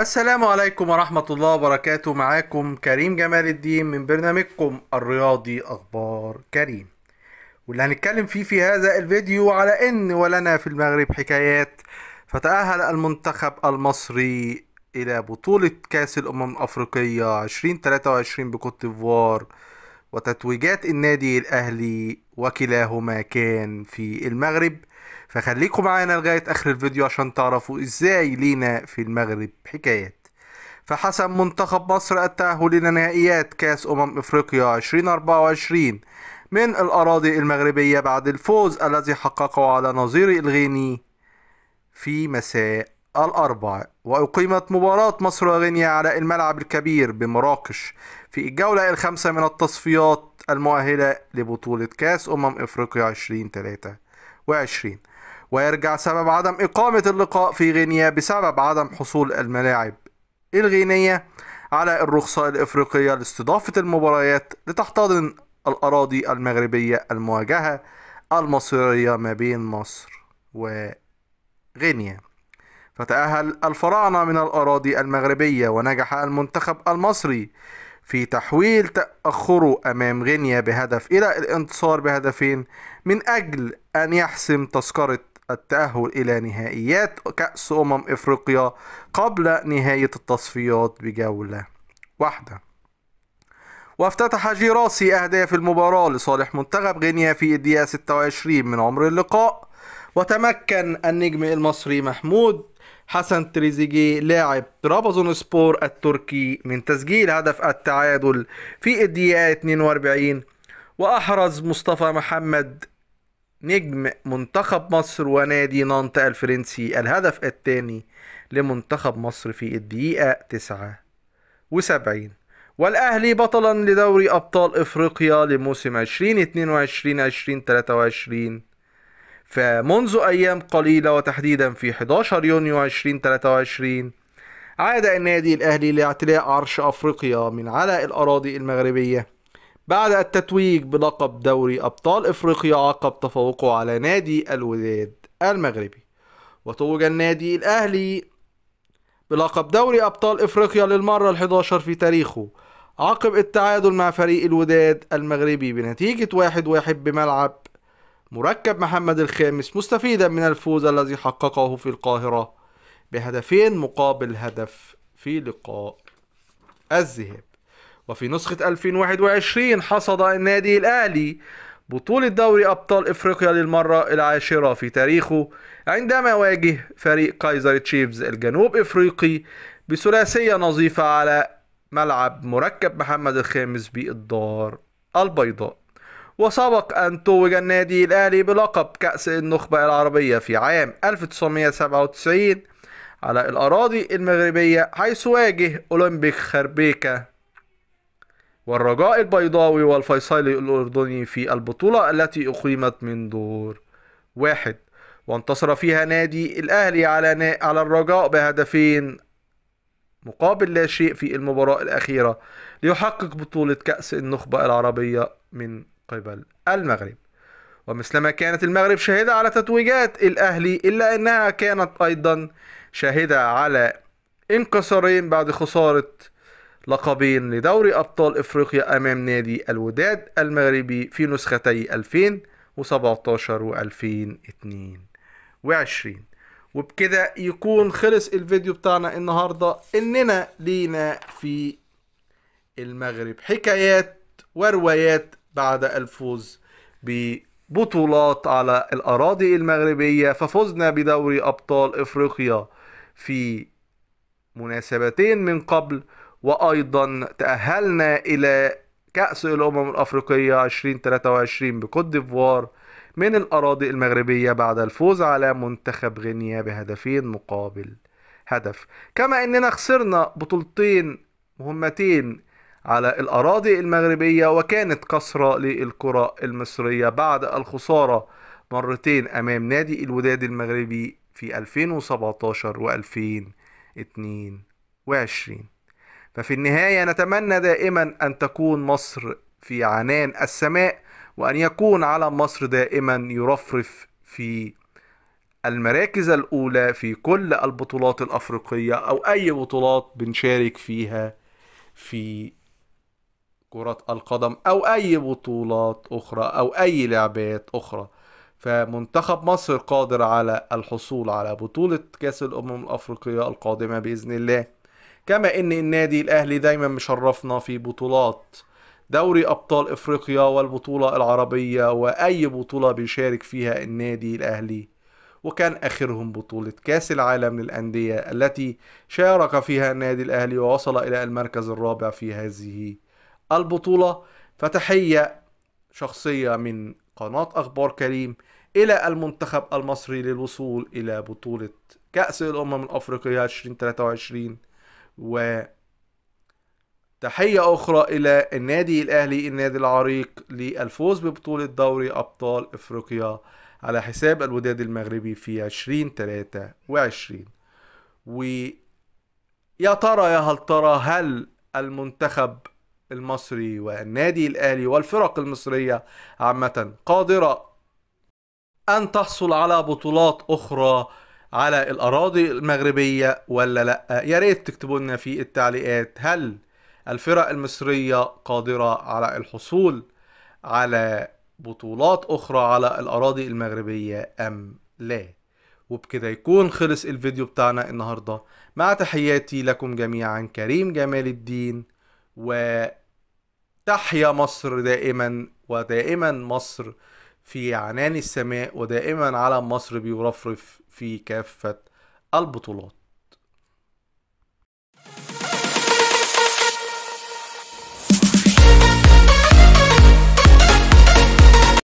السلام عليكم ورحمة الله وبركاته معاكم كريم جمال الدين من برنامجكم الرياضي أخبار كريم واللي هنتكلم فيه في هذا الفيديو على إن ولنا في المغرب حكايات فتأهل المنتخب المصري إلى بطولة كأس الأمم الأفريقية 2023 بكوت ديفوار وتتويجات النادي الأهلي وكلاهما كان في المغرب فخليكم معانا لغاية آخر الفيديو عشان تعرفوا إزاي لينا في المغرب حكايات فحسم منتخب مصر التأهل إلى نهائيات كأس أمم إفريقيا 2024 من الأراضي المغربية بعد الفوز الذي حققه على نظير الغيني في مساء الاربعاء وأقيمت مباراة مصر وغينيا على الملعب الكبير بمراكش في الجولة الخامسة من التصفيات المؤهلة لبطولة كأس أمم إفريقيا 2023 ويرجع سبب عدم إقامة اللقاء في غينيا بسبب عدم حصول الملاعب الغينية على الرخصة الإفريقية لاستضافة المباريات لتحتضن الأراضي المغربية المواجهة المصرية ما بين مصر وغينيا فتأهل الفراعنة من الأراضي المغربية ونجح المنتخب المصري في تحويل تأخره أمام غينيا بهدف إلى الانتصار بهدفين من أجل أن يحسم تذكرة التأهل إلى نهائيات كأس أمم إفريقيا قبل نهاية التصفيات بجولة واحدة وافتتح جيراسي أهداف المباراة لصالح منتخب غينيا في الدقيقة 26 من عمر اللقاء وتمكن النجم المصري محمود حسن تريزيجيه لاعب ترابزون سبور التركي من تسجيل هدف التعادل في الدقيقة 42 وأحرز مصطفى محمد نجم منتخب مصر ونادي نانت الفرنسي الهدف الثاني لمنتخب مصر في الدقيقة 79 والأهلي بطلا لدوري أبطال إفريقيا لموسم 2022-2023 فمنذ أيام قليلة وتحديدا في 11 يونيو 2023 عاد النادي الأهلي لاعتلاء عرش أفريقيا من على الأراضي المغربية بعد التتويج بلقب دوري أبطال إفريقيا عقب تفوقه على نادي الوداد المغربي وتوج النادي الأهلي بلقب دوري أبطال إفريقيا للمرة الحداشر في تاريخه عقب التعادل مع فريق الوداد المغربي بنتيجة واحد واحد بملعب مركب محمد الخامس مستفيدا من الفوز الذي حققه في القاهرة بهدفين مقابل هدف في لقاء الذهاب وفي نسخة 2021 حصد النادي الأهلي بطولة دوري أبطال إفريقيا للمرة العاشرة في تاريخه عندما واجه فريق كايزر تشيفز الجنوب إفريقي بثلاثية نظيفة على ملعب مركب محمد الخامس بالدار البيضاء وسبق أن توج النادي الأهلي بلقب كأس النخبة العربية في عام 1997 على الأراضي المغربية حيث واجه أولمبيك خربيكة والرجاء البيضاوي والفيصلي الأردني في البطولة التي أقيمت من دور واحد وانتصر فيها نادي الأهلي على على الرجاء بهدفين مقابل لا شيء في المباراة الأخيرة ليحقق بطولة كأس النخبة العربية من قبل المغرب ومثلما كانت المغرب شاهدة على تتويجات الأهلي إلا أنها كانت أيضا شاهدة على انكسارين بعد خسارة لقبين لدوري أبطال إفريقيا أمام نادي الوداد المغربي في نسختي 2017 و 2022 وبكده يكون خلص الفيديو بتاعنا النهاردة إننا لينا في المغرب حكايات وروايات بعد الفوز ببطولات على الأراضي المغربية ففزنا بدوري أبطال إفريقيا في مناسبتين من قبل وايضا تاهلنا الى كاس الامم الافريقيه 2023 بكوت ديفوار من الاراضي المغربيه بعد الفوز على منتخب غينيا بهدفين مقابل هدف كما اننا خسرنا بطولتين مهمتين على الأراضي المغربية وكانت كسرة للكرة المصرية بعد الخسارة مرتين أمام نادي الوداد المغربي في 2017 و 2022 ففي النهاية نتمنى دائما أن تكون مصر في عنان السماء وأن يكون علم مصر دائما يرفرف في المراكز الأولى في كل البطولات الأفريقية أو أي بطولات بنشارك فيها في كرة القدم أو أي بطولات أخرى أو أي لعبات أخرى فمنتخب مصر قادر على الحصول على بطولة كأس الأمم الأفريقية القادمة بإذن الله كما ان النادي الاهلي دايما مشرفنا في بطولات دوري ابطال افريقيا والبطوله العربيه واي بطوله بيشارك فيها النادي الاهلي وكان اخرهم بطوله كاس العالم للانديه التي شارك فيها النادي الاهلي ووصل الى المركز الرابع في هذه البطوله فتحيه شخصيه من قناه اخبار كريم الى المنتخب المصري للوصول الى بطوله كاس الامم الافريقيه 2023 و تحية أخرى إلى النادي الأهلي النادي العريق للفوز ببطولة دوري أبطال إفريقيا على حساب الوداد المغربي في 2023 ويا ترى يا هل ترى هل المنتخب المصري والنادي الأهلي والفرق المصرية عامة قادرة أن تحصل على بطولات أخرى على الاراضي المغربيه ولا لا يا ريت تكتبوا لنا في التعليقات هل الفرق المصريه قادره على الحصول على بطولات اخرى على الاراضي المغربيه ام لا وبكده يكون خلص الفيديو بتاعنا النهارده مع تحياتي لكم جميعا كريم جمال الدين وتحيا مصر دائما ودائما مصر في عنان السماء ودائما علم مصر بيرفرف في كافة البطولات